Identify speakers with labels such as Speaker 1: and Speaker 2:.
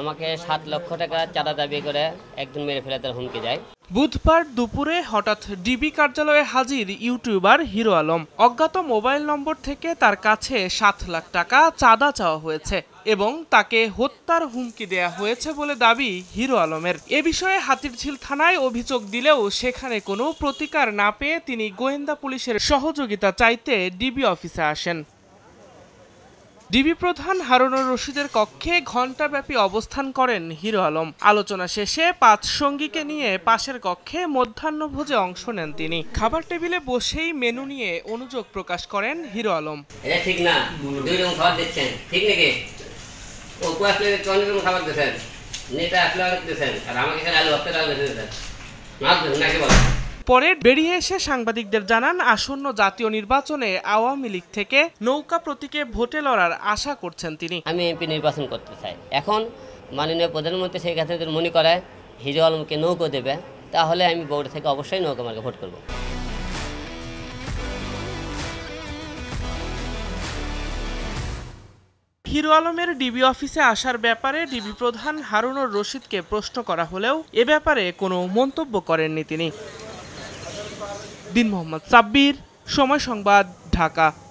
Speaker 1: আমাকে সাত লক্ষ টাকা চাঁদা দাবি করে একজন মেরে ফেলে তার হুমকি যায়
Speaker 2: বুধবার দুপুরে হঠাৎ ডিবি কার্যালয়ে হাজির ইউটিউবার হিরো আলম অজ্ঞাত মোবাইল নম্বর থেকে তার কাছে সাত লাখ টাকা চাঁদা চাওয়া হয়েছে এবং তাকে হত্যার হুমকি দেয়া হয়েছে বলে দাবি হিরো আলমের এ বিষয়ে হাতিরঝিল থানায় অভিযোগ দিলেও সেখানে কোনো প্রতিকার না পেয়ে তিনি গোয়েন্দা পুলিশের সহযোগিতা চাইতে ডিবি অফিসে আসেন ডিবি প্রধান হারুনুর রশিদের কক্ষে ঘণ্টাব্যাপী অবস্থান করেন হিরো আলম আলোচনা শেষে পাঁচ সঙ্গীকে নিয়ে পাশের কক্ষে মধ্যাহ্নভোজে অংশ নেন তিনি খাবার টেবিলে বসেই মেনু নিয়ে অনুযোগ প্রকাশ করেন
Speaker 1: হিরো আলম ঠিক না দুই রকম খাবার দিচ্ছেন ঠিক নাকি আসলে রকম খাবার দিচ্ছেন নেতা আসলে অনেক দিচ্ছেন আর আমাকে আলু আলু দিচ্ছেন নাকি
Speaker 2: পরে বেরিয়ে এসে সাংবাদিকদের জানান আসন্ন জাতীয় নির্বাচনে আওয়ামী
Speaker 1: লীগ থেকে নৌকা প্রতীকে ভোটে লড়ার আশা করছেন তিনি আমি এমপি নির্বাচন করতে চাই এখন মাননীয় প্রধানমন্ত্রী সেই ক্ষেত্রে মনে করায় হিরো আলমকে নৌকো দেবে তাহলে আমি বোর্ড থেকে অবশ্যই নৌকা মার্কে ভোট করব
Speaker 2: হিরো আলমের ডিবি অফিসে আসার ব্যাপারে ডিবি প্রধান হারুনুর রশিদকে প্রশ্ন করা হলেও এ ব্যাপারে কোনো মন্তব্য করেননি তিনি দিন মোহাম্মদ সাব্বির সময় সংবাদ ঢাকা